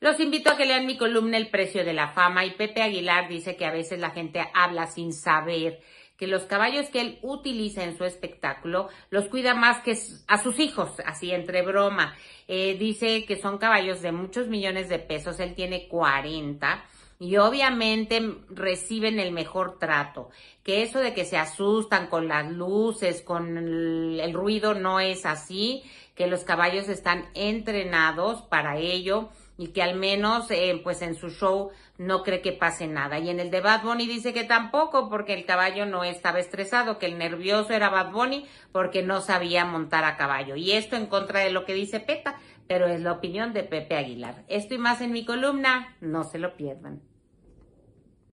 Los invito a que lean mi columna El precio de la fama y Pepe Aguilar dice que a veces la gente habla sin saber que los caballos que él utiliza en su espectáculo los cuida más que a sus hijos, así entre broma. Eh, dice que son caballos de muchos millones de pesos, él tiene 40 y obviamente reciben el mejor trato, que eso de que se asustan con las luces, con el ruido, no es así, que los caballos están entrenados para ello y que al menos eh, pues en su show no cree que pase nada. Y en el de Bad Bunny dice que tampoco porque el caballo no estaba estresado, que el nervioso era Bad Bunny porque no sabía montar a caballo. Y esto en contra de lo que dice Peta, pero es la opinión de Pepe Aguilar. Esto y más en mi columna, no se lo pierdan.